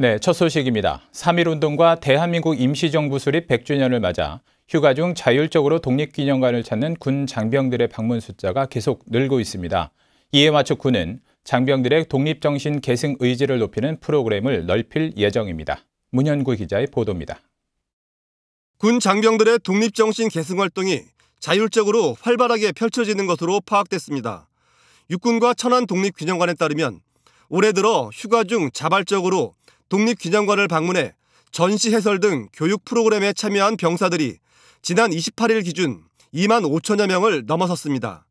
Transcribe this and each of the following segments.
네, 첫 소식입니다. 3.1운동과 대한민국 임시정부 수립 100주년을 맞아 휴가 중 자율적으로 독립기념관을 찾는 군 장병들의 방문 숫자가 계속 늘고 있습니다. 이에 맞춰 군은 장병들의 독립정신 계승 의지를 높이는 프로그램을 넓힐 예정입니다. 문현구 기자의 보도입니다. 군 장병들의 독립정신 계승 활동이 자율적으로 활발하게 펼쳐지는 것으로 파악됐습니다. 육군과 천안 독립기념관에 따르면 올해 들어 휴가 중 자발적으로 독립기념관을 방문해 전시 해설 등 교육 프로그램에 참여한 병사들이 지난 28일 기준 2만 5천여 명을 넘어섰습니다.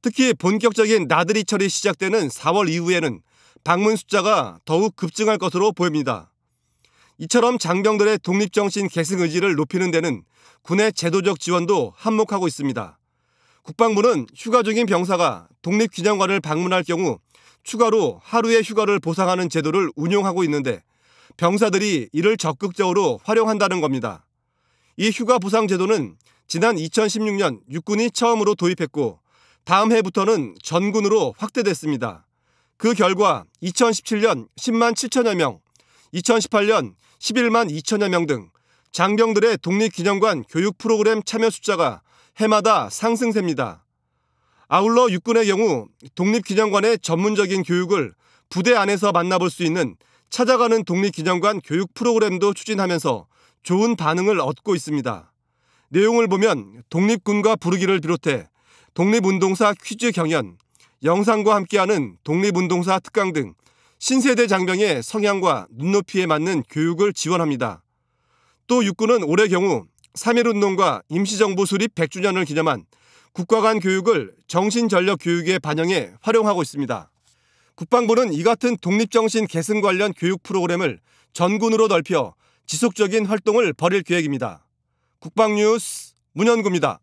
특히 본격적인 나들이 철이 시작되는 4월 이후에는 방문 숫자가 더욱 급증할 것으로 보입니다. 이처럼 장병들의 독립정신 계승 의지를 높이는 데는 군의 제도적 지원도 한몫하고 있습니다. 국방부는 휴가 중인 병사가 독립기념관을 방문할 경우 추가로 하루의 휴가를 보상하는 제도를 운용하고 있는데 병사들이 이를 적극적으로 활용한다는 겁니다. 이 휴가 보상 제도는 지난 2016년 육군이 처음으로 도입했고 다음 해부터는 전군으로 확대됐습니다. 그 결과 2017년 10만 7천여 명, 2018년 11만 2천여 명 등 장병들의 독립기념관 교육 프로그램 참여 숫자가 해마다 상승세입니다. 아울러 육군의 경우 독립기념관의 전문적인 교육을 부대 안에서 만나볼 수 있는 찾아가는 독립기념관 교육 프로그램도 추진하면서 좋은 반응을 얻고 있습니다. 내용을 보면 독립군과 부르기를 비롯해 독립운동사 퀴즈 경연, 영상과 함께하는 독립운동사 특강 등 신세대 장병의 성향과 눈높이에 맞는 교육을 지원합니다. 또 육군은 올해 경우 3.1운동과 임시정부 수립 100주년을 기념한 국가 간 교육을 정신전력 교육에 반영해 활용하고 있습니다. 국방부는 이 같은 독립정신 계승 관련 교육 프로그램을 전군으로 넓혀 지속적인 활동을 벌일 계획입니다. 국방뉴스 문현구입니다.